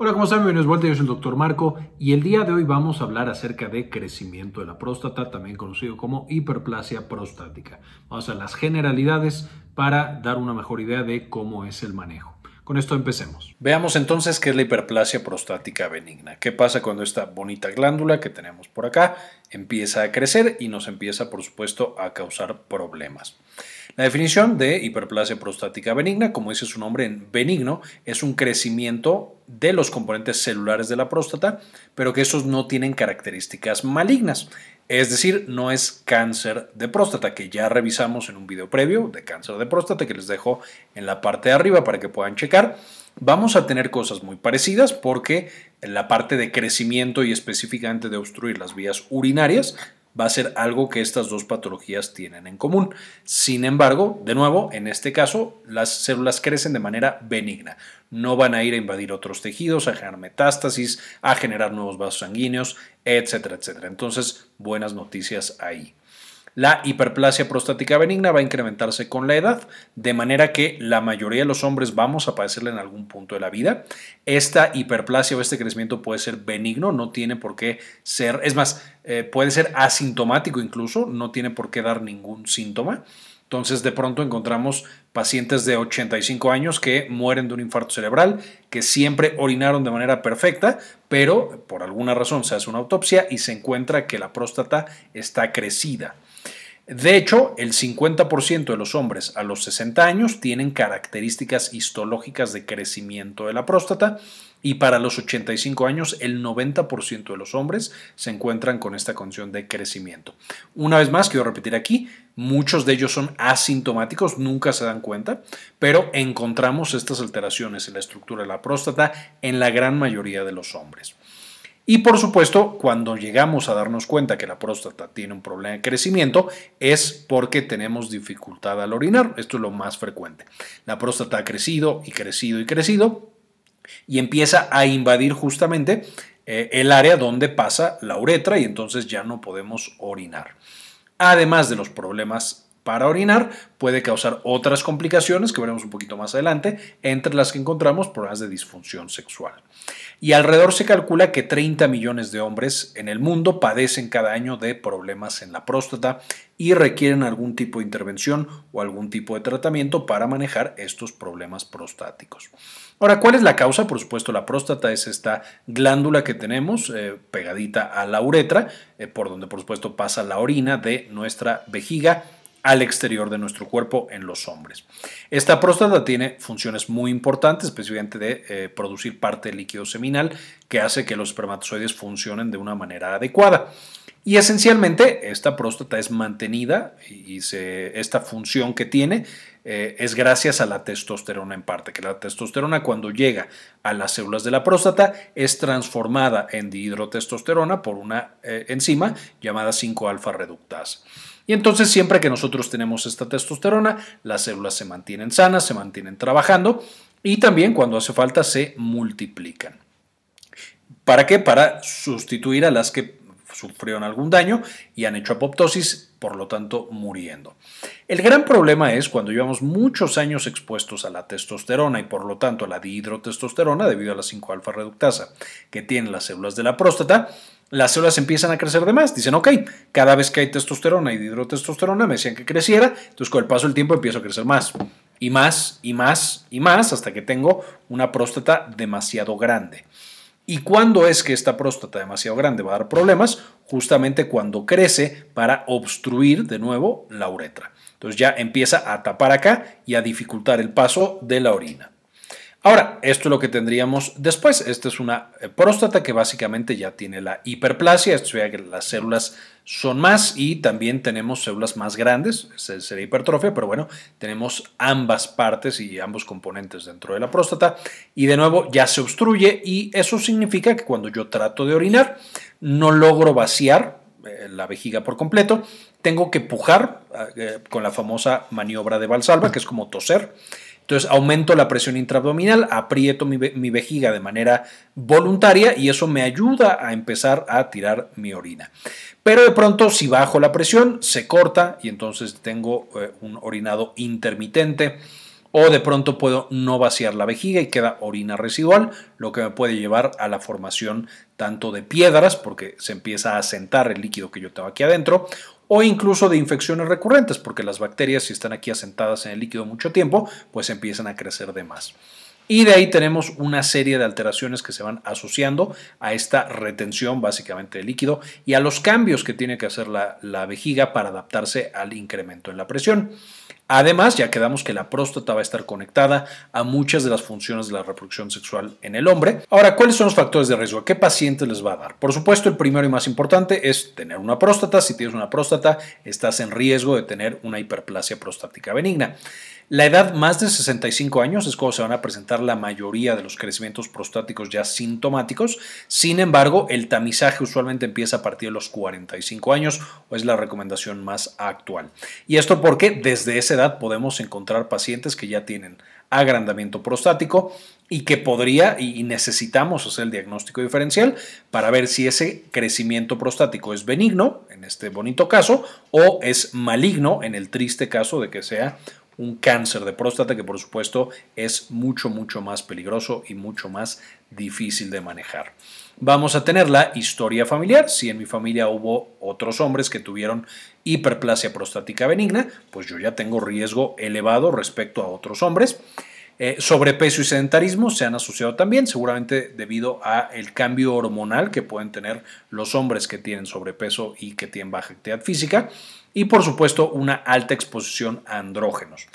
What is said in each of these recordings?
Hola, ¿cómo están? Bienvenidos vuelta. Yo soy el doctor Marco y el día de hoy vamos a hablar acerca de crecimiento de la próstata, también conocido como hiperplasia prostática. Vamos a las generalidades para dar una mejor idea de cómo es el manejo. Con esto empecemos. Veamos entonces qué es la hiperplasia prostática benigna. ¿Qué pasa cuando esta bonita glándula que tenemos por acá empieza a crecer y nos empieza, por supuesto, a causar problemas? La definición de hiperplasia prostática benigna, como dice su nombre en benigno, es un crecimiento de los componentes celulares de la próstata, pero que esos no tienen características malignas. Es decir, no es cáncer de próstata, que ya revisamos en un video previo de cáncer de próstata que les dejo en la parte de arriba para que puedan checar. Vamos a tener cosas muy parecidas porque la parte de crecimiento y específicamente de obstruir las vías urinarias va a ser algo que estas dos patologías tienen en común. Sin embargo, de nuevo, en este caso, las células crecen de manera benigna. No van a ir a invadir otros tejidos, a generar metástasis, a generar nuevos vasos sanguíneos, etcétera, etcétera. Entonces, buenas noticias ahí. La hiperplasia prostática benigna va a incrementarse con la edad, de manera que la mayoría de los hombres vamos a padecerla en algún punto de la vida. Esta hiperplasia o este crecimiento puede ser benigno, no tiene por qué ser, es más, eh, puede ser asintomático incluso, no tiene por qué dar ningún síntoma. Entonces de pronto encontramos pacientes de 85 años que mueren de un infarto cerebral, que siempre orinaron de manera perfecta, pero por alguna razón se hace una autopsia y se encuentra que la próstata está crecida. De hecho, el 50% de los hombres a los 60 años tienen características histológicas de crecimiento de la próstata y para los 85 años el 90% de los hombres se encuentran con esta condición de crecimiento. Una vez más, quiero repetir aquí, muchos de ellos son asintomáticos, nunca se dan cuenta, pero encontramos estas alteraciones en la estructura de la próstata en la gran mayoría de los hombres. Y por supuesto, cuando llegamos a darnos cuenta que la próstata tiene un problema de crecimiento, es porque tenemos dificultad al orinar. Esto es lo más frecuente. La próstata ha crecido y crecido y crecido y empieza a invadir justamente eh, el área donde pasa la uretra y entonces ya no podemos orinar. Además de los problemas para orinar puede causar otras complicaciones que veremos un poquito más adelante, entre las que encontramos problemas de disfunción sexual. Y alrededor se calcula que 30 millones de hombres en el mundo padecen cada año de problemas en la próstata y requieren algún tipo de intervención o algún tipo de tratamiento para manejar estos problemas prostáticos. Ahora, ¿cuál es la causa? Por supuesto, la próstata es esta glándula que tenemos eh, pegadita a la uretra, eh, por donde por supuesto pasa la orina de nuestra vejiga al exterior de nuestro cuerpo en los hombres. Esta próstata tiene funciones muy importantes, especialmente de eh, producir parte del líquido seminal que hace que los espermatozoides funcionen de una manera adecuada. Y esencialmente esta próstata es mantenida y esta función que tiene eh, es gracias a la testosterona en parte, que la testosterona cuando llega a las células de la próstata es transformada en dihidrotestosterona por una eh, enzima llamada 5-alfa reductasa. Y entonces siempre que nosotros tenemos esta testosterona, las células se mantienen sanas, se mantienen trabajando y también cuando hace falta se multiplican. ¿Para qué? Para sustituir a las que sufrieron algún daño y han hecho apoptosis, por lo tanto muriendo. El gran problema es cuando llevamos muchos años expuestos a la testosterona y por lo tanto a la dihidrotestosterona debido a la 5-alfa reductasa que tienen las células de la próstata, las células empiezan a crecer de más. Dicen, ok, cada vez que hay testosterona y hidrotestosterona me decían que creciera, entonces con el paso del tiempo empiezo a crecer más y más y más y más hasta que tengo una próstata demasiado grande. ¿Y cuándo es que esta próstata demasiado grande va a dar problemas? Justamente cuando crece para obstruir de nuevo la uretra. Entonces ya empieza a tapar acá y a dificultar el paso de la orina. Ahora, esto es lo que tendríamos después. Esta es una eh, próstata que básicamente ya tiene la hiperplasia, es que las células son más y también tenemos células más grandes, sería hipertrofia, pero bueno, tenemos ambas partes y ambos componentes dentro de la próstata y de nuevo ya se obstruye y eso significa que cuando yo trato de orinar no logro vaciar eh, la vejiga por completo, tengo que pujar eh, con la famosa maniobra de Valsalva, que es como toser entonces aumento la presión intraabdominal, aprieto mi, vejiga de manera voluntaria y eso me ayuda a empezar a tirar mi orina. Pero de pronto si bajo la presión se corta y entonces tengo eh, un orinado intermitente o de pronto puedo no vaciar la vejiga y queda orina residual, lo que me puede llevar a la formación tanto de piedras, porque se empieza a asentar el líquido que yo tengo aquí adentro, o incluso de infecciones recurrentes, porque las bacterias si están aquí asentadas en el líquido mucho tiempo, pues empiezan a crecer de más. Y de ahí tenemos una serie de alteraciones que se van asociando a esta retención básicamente de líquido y a los cambios que tiene que hacer la, la vejiga para adaptarse al incremento en la presión. Además, ya quedamos que la próstata va a estar conectada a muchas de las funciones de la reproducción sexual en el hombre. Ahora, ¿cuáles son los factores de riesgo? qué pacientes les va a dar? Por supuesto, el primero y más importante es tener una próstata. Si tienes una próstata, estás en riesgo de tener una hiperplasia prostática benigna. La edad más de 65 años es cuando se van a presentar la mayoría de los crecimientos prostáticos ya sintomáticos. Sin embargo, el tamizaje usualmente empieza a partir de los 45 años o es la recomendación más actual. Y esto porque desde esa edad podemos encontrar pacientes que ya tienen agrandamiento prostático y que podría y necesitamos hacer el diagnóstico diferencial para ver si ese crecimiento prostático es benigno, en este bonito caso, o es maligno, en el triste caso de que sea un cáncer de próstata que por supuesto es mucho, mucho más peligroso y mucho más difícil de manejar. Vamos a tener la historia familiar. Si en mi familia hubo otros hombres que tuvieron hiperplasia prostática benigna, pues yo ya tengo riesgo elevado respecto a otros hombres. Eh, sobrepeso y sedentarismo se han asociado también, seguramente debido a el cambio hormonal que pueden tener los hombres que tienen sobrepeso y que tienen baja actividad física y por supuesto una alta exposición a andrógenos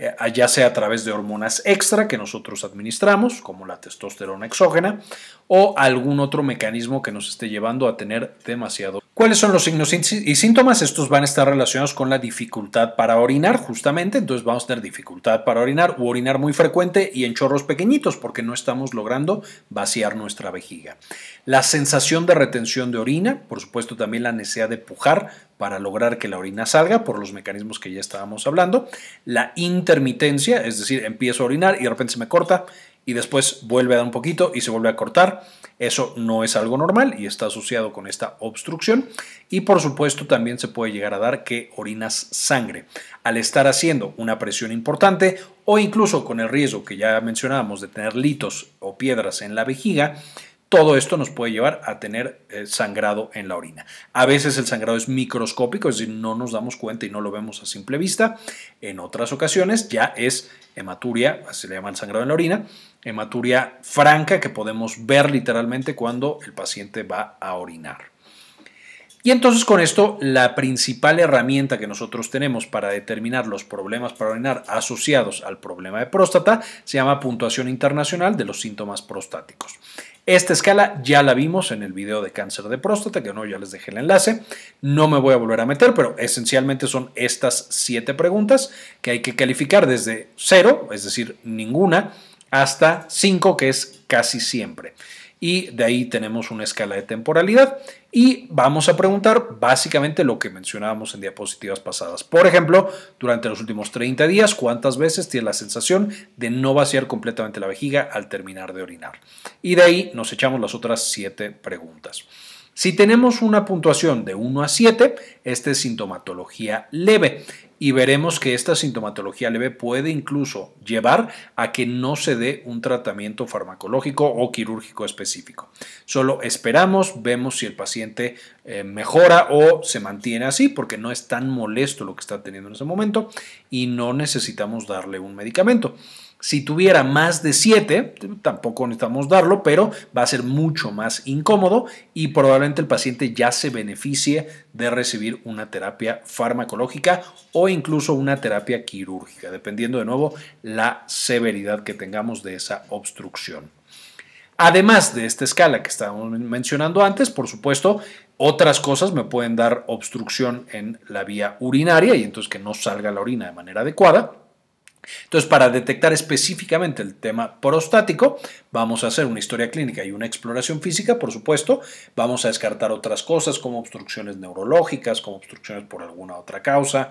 eh, ya sea a través de hormonas extra que nosotros administramos, como la testosterona exógena, o algún otro mecanismo que nos esté llevando a tener demasiado. ¿Cuáles son los signos y síntomas? Estos van a estar relacionados con la dificultad para orinar, justamente, entonces vamos a tener dificultad para orinar u orinar muy frecuente y en chorros pequeñitos porque no estamos logrando vaciar nuestra vejiga. La sensación de retención de orina, por supuesto también la necesidad de pujar, para lograr que la orina salga por los mecanismos que ya estábamos hablando. La intermitencia, es decir, empiezo a orinar y de repente se me corta y después vuelve a dar un poquito y se vuelve a cortar. Eso no es algo normal y está asociado con esta obstrucción. Y por supuesto también se puede llegar a dar que orinas sangre. Al estar haciendo una presión importante o incluso con el riesgo que ya mencionábamos de tener litos o piedras en la vejiga, todo esto nos puede llevar a tener eh, sangrado en la orina. A veces el sangrado es microscópico, es decir, no nos damos cuenta y no lo vemos a simple vista. En otras ocasiones ya es hematuria, así le llaman sangrado en la orina, hematuria franca que podemos ver literalmente cuando el paciente va a orinar. Y entonces con esto, la principal herramienta que nosotros tenemos para determinar los problemas para orinar asociados al problema de próstata se llama puntuación internacional de los síntomas prostáticos. Esta escala ya la vimos en el video de cáncer de próstata, que no, ya les dejé el enlace. No me voy a volver a meter, pero esencialmente son estas siete preguntas que hay que calificar desde cero, es decir, ninguna, hasta cinco, que es casi siempre y de ahí tenemos una escala de temporalidad y vamos a preguntar básicamente lo que mencionábamos en diapositivas pasadas. Por ejemplo, durante los últimos 30 días, ¿cuántas veces tiene la sensación de no vaciar completamente la vejiga al terminar de orinar? Y de ahí nos echamos las otras siete preguntas. Si tenemos una puntuación de 1 a 7, esta es sintomatología leve y veremos que esta sintomatología leve puede incluso llevar a que no se dé un tratamiento farmacológico o quirúrgico específico. Solo esperamos, vemos si el paciente eh, mejora o se mantiene así porque no es tan molesto lo que está teniendo en ese momento y no necesitamos darle un medicamento. Si tuviera más de 7, tampoco necesitamos darlo, pero va a ser mucho más incómodo y probablemente el paciente ya se beneficie de recibir una terapia farmacológica o incluso una terapia quirúrgica, dependiendo de nuevo la severidad que tengamos de esa obstrucción. Además de esta escala que estábamos mencionando antes, por supuesto, otras cosas me pueden dar obstrucción en la vía urinaria y entonces que no salga la orina de manera adecuada entonces, para detectar específicamente el tema prostático, vamos a hacer una historia clínica y una exploración física, por supuesto. Vamos a descartar otras cosas como obstrucciones neurológicas, como obstrucciones por alguna otra causa,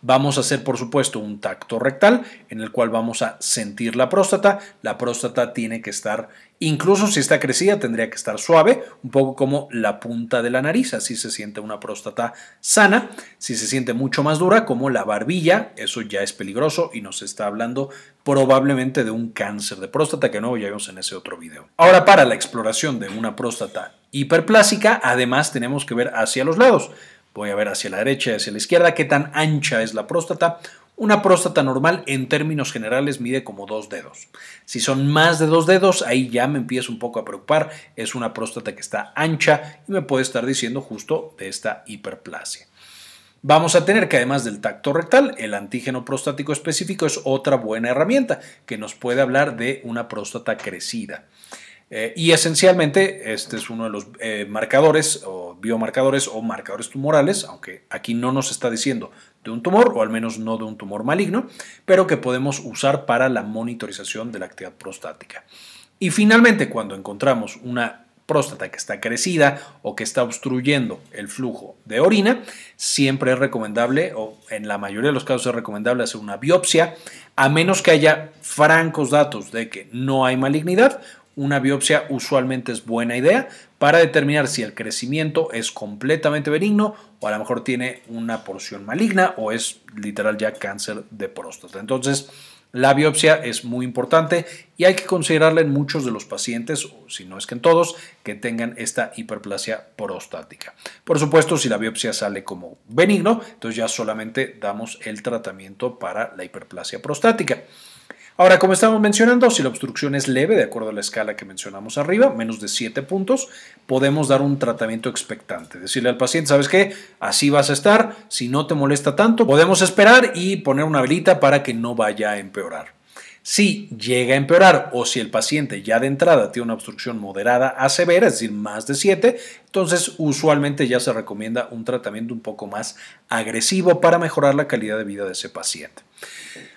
Vamos a hacer, por supuesto, un tacto rectal en el cual vamos a sentir la próstata. La próstata tiene que estar, incluso si está crecida, tendría que estar suave, un poco como la punta de la nariz. Así se siente una próstata sana. Si se siente mucho más dura, como la barbilla, eso ya es peligroso y nos está hablando probablemente de un cáncer de próstata que no ya en ese otro video. Ahora, para la exploración de una próstata hiperplásica, además tenemos que ver hacia los lados. Voy a ver hacia la derecha y hacia la izquierda qué tan ancha es la próstata. Una próstata normal en términos generales mide como dos dedos. Si son más de dos dedos, ahí ya me empiezo un poco a preocupar. Es una próstata que está ancha y me puede estar diciendo justo de esta hiperplasia. Vamos a tener que además del tacto rectal, el antígeno prostático específico es otra buena herramienta que nos puede hablar de una próstata crecida. Eh, y esencialmente, este es uno de los eh, marcadores o biomarcadores o marcadores tumorales, aunque aquí no nos está diciendo de un tumor, o al menos no de un tumor maligno, pero que podemos usar para la monitorización de la actividad prostática. Y finalmente, cuando encontramos una próstata que está crecida o que está obstruyendo el flujo de orina, siempre es recomendable, o en la mayoría de los casos es recomendable hacer una biopsia, a menos que haya francos datos de que no hay malignidad una biopsia usualmente es buena idea para determinar si el crecimiento es completamente benigno o a lo mejor tiene una porción maligna o es literal ya cáncer de próstata. Entonces, la biopsia es muy importante y hay que considerarla en muchos de los pacientes, si no es que en todos, que tengan esta hiperplasia prostática. Por supuesto, si la biopsia sale como benigno, entonces ya solamente damos el tratamiento para la hiperplasia prostática. Ahora, como estamos mencionando, si la obstrucción es leve, de acuerdo a la escala que mencionamos arriba, menos de 7 puntos, podemos dar un tratamiento expectante. Decirle al paciente, ¿sabes qué? Así vas a estar, si no te molesta tanto, podemos esperar y poner una velita para que no vaya a empeorar. Si llega a empeorar o si el paciente ya de entrada tiene una obstrucción moderada a severa, es decir, más de 7, entonces usualmente ya se recomienda un tratamiento un poco más agresivo para mejorar la calidad de vida de ese paciente.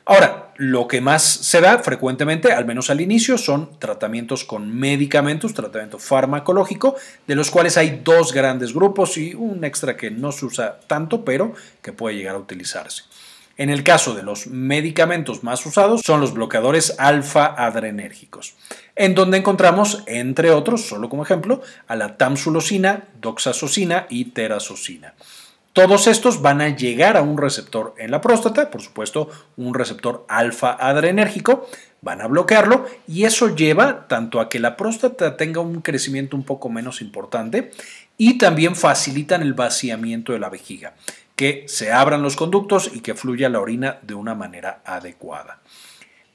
Ahora, lo que más se da frecuentemente, al menos al inicio, son tratamientos con medicamentos, tratamiento farmacológico, de los cuales hay dos grandes grupos y un extra que no se usa tanto, pero que puede llegar a utilizarse. En el caso de los medicamentos más usados son los bloqueadores alfa-adrenérgicos, en donde encontramos, entre otros, solo como ejemplo, a la tamsulosina, doxazosina y terazosina. Todos estos van a llegar a un receptor en la próstata, por supuesto, un receptor alfa adrenérgico, van a bloquearlo y eso lleva tanto a que la próstata tenga un crecimiento un poco menos importante y también facilitan el vaciamiento de la vejiga que se abran los conductos y que fluya la orina de una manera adecuada.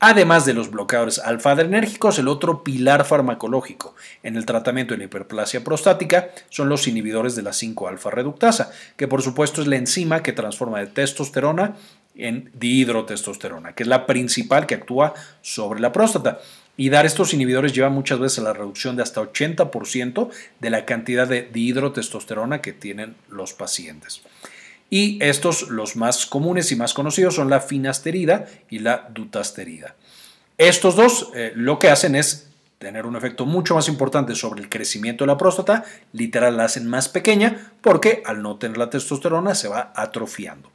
Además de los bloqueadores alfa-adrenérgicos, el otro pilar farmacológico en el tratamiento de la hiperplasia prostática son los inhibidores de la 5-alfa-reductasa, que por supuesto es la enzima que transforma de testosterona en dihidrotestosterona, que es la principal que actúa sobre la próstata. Y dar estos inhibidores lleva muchas veces a la reducción de hasta 80% de la cantidad de dihidrotestosterona que tienen los pacientes. Y estos, los más comunes y más conocidos, son la finasterida y la dutasterida. Estos dos eh, lo que hacen es tener un efecto mucho más importante sobre el crecimiento de la próstata, literal la hacen más pequeña porque al no tener la testosterona se va atrofiando.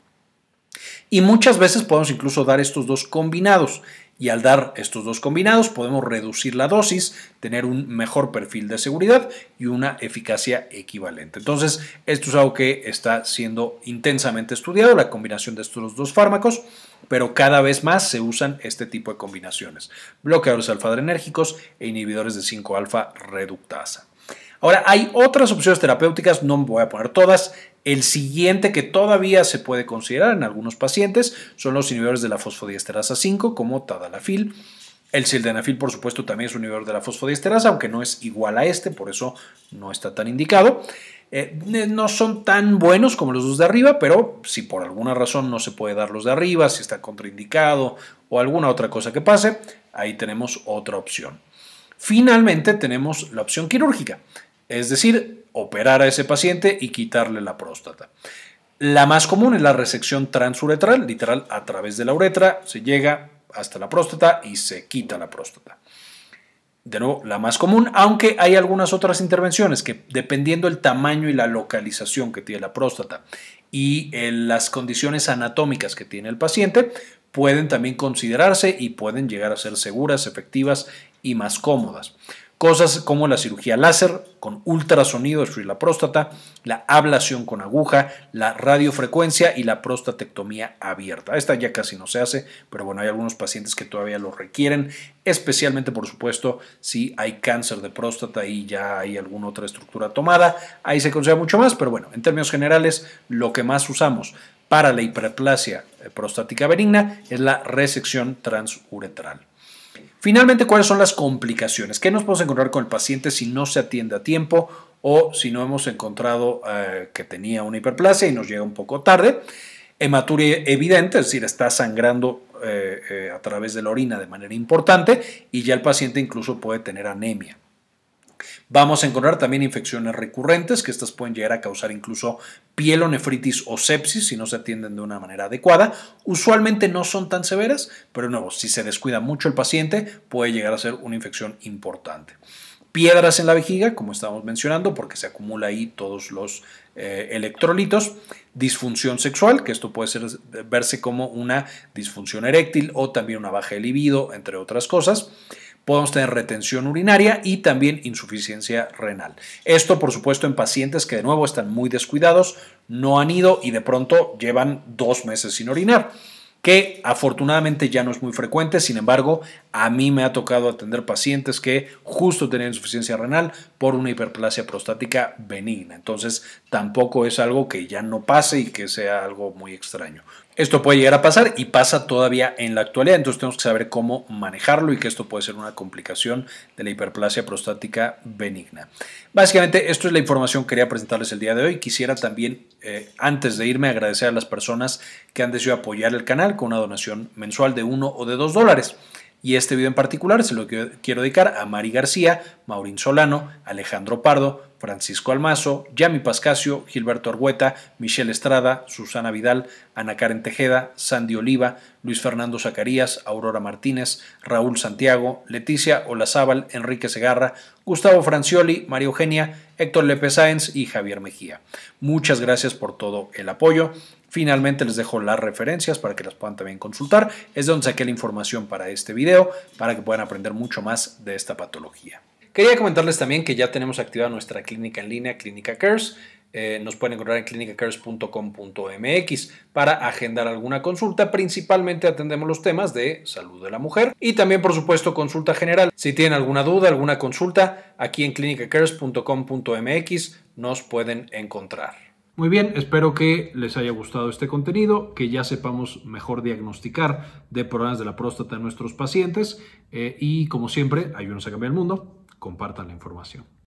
Y muchas veces podemos incluso dar estos dos combinados. Y al dar estos dos combinados podemos reducir la dosis, tener un mejor perfil de seguridad y una eficacia equivalente. Entonces, esto es algo que está siendo intensamente estudiado, la combinación de estos dos fármacos, pero cada vez más se usan este tipo de combinaciones, bloqueadores alfa-adrenérgicos e inhibidores de 5-alfa reductasa. Ahora, hay otras opciones terapéuticas, no voy a poner todas. El siguiente que todavía se puede considerar en algunos pacientes son los inhibidores de la fosfodiesterasa 5, como tadalafil. El sildenafil, por supuesto, también es un inhibidor de la fosfodiesterasa, aunque no es igual a este, por eso no está tan indicado. Eh, eh, no son tan buenos como los dos de arriba, pero si por alguna razón no se puede dar los de arriba, si está contraindicado o alguna otra cosa que pase, ahí tenemos otra opción. Finalmente tenemos la opción quirúrgica es decir, operar a ese paciente y quitarle la próstata. La más común es la resección transuretral, literal a través de la uretra, se llega hasta la próstata y se quita la próstata. De nuevo, la más común, aunque hay algunas otras intervenciones que dependiendo el tamaño y la localización que tiene la próstata y eh, las condiciones anatómicas que tiene el paciente, pueden también considerarse y pueden llegar a ser seguras, efectivas y más cómodas. Cosas como la cirugía láser con ultrasonido destruir la próstata, la ablación con aguja, la radiofrecuencia y la prostatectomía abierta. Esta ya casi no se hace, pero bueno, hay algunos pacientes que todavía lo requieren, especialmente por supuesto si hay cáncer de próstata y ya hay alguna otra estructura tomada. Ahí se considera mucho más, pero bueno, en términos generales, lo que más usamos para la hiperplasia eh, prostática benigna es la resección transuretral. Finalmente, ¿cuáles son las complicaciones? ¿Qué nos podemos encontrar con el paciente si no se atiende a tiempo o si no hemos encontrado eh, que tenía una hiperplasia y nos llega un poco tarde? Hematuria evidente, es decir, está sangrando eh, eh, a través de la orina de manera importante y ya el paciente incluso puede tener anemia. Vamos a encontrar también infecciones recurrentes, que estas pueden llegar a causar incluso pielonefritis o sepsis si no se atienden de una manera adecuada. Usualmente no son tan severas, pero de nuevo, si se descuida mucho el paciente, puede llegar a ser una infección importante piedras en la vejiga, como estamos mencionando, porque se acumula ahí todos los eh, electrolitos, disfunción sexual, que esto puede verse como una disfunción eréctil o también una baja de libido, entre otras cosas podemos tener retención urinaria y también insuficiencia renal. Esto, por supuesto, en pacientes que de nuevo están muy descuidados, no han ido y de pronto llevan dos meses sin orinar que afortunadamente ya no es muy frecuente, sin embargo, a mí me ha tocado atender pacientes que justo tenían insuficiencia renal por una hiperplasia prostática benigna. Entonces, tampoco es algo que ya no pase y que sea algo muy extraño. Esto puede llegar a pasar y pasa todavía en la actualidad, entonces tenemos que saber cómo manejarlo y que esto puede ser una complicación de la hiperplasia prostática benigna. Básicamente, esto es la información que quería presentarles el día de hoy. Quisiera también, eh, antes de irme, agradecer a las personas que han decidido apoyar el canal con una donación mensual de 1 o de 2 dólares. Y este video en particular se lo quiero dedicar a Mari García, Maurín Solano, Alejandro Pardo, Francisco Almazo, Yami Pascasio, Gilberto Argueta, Michelle Estrada, Susana Vidal, Ana Karen Tejeda, Sandy Oliva, Luis Fernando Zacarías, Aurora Martínez, Raúl Santiago, Leticia Olazábal, Enrique Segarra, Gustavo Francioli, María Eugenia, Héctor Lepe Sáenz y Javier Mejía. Muchas gracias por todo el apoyo. Finalmente les dejo las referencias para que las puedan también consultar. Es donde saqué la información para este video para que puedan aprender mucho más de esta patología. Quería comentarles también que ya tenemos activada nuestra clínica en línea, Clínica Cares. Eh, nos pueden encontrar en clinicacares.com.mx para agendar alguna consulta. Principalmente atendemos los temas de salud de la mujer y también, por supuesto, consulta general. Si tienen alguna duda, alguna consulta, aquí en clinicacares.com.mx nos pueden encontrar. Muy bien, espero que les haya gustado este contenido, que ya sepamos mejor diagnosticar de problemas de la próstata en nuestros pacientes eh, y como siempre, ayúdenos a cambiar el mundo, compartan la información.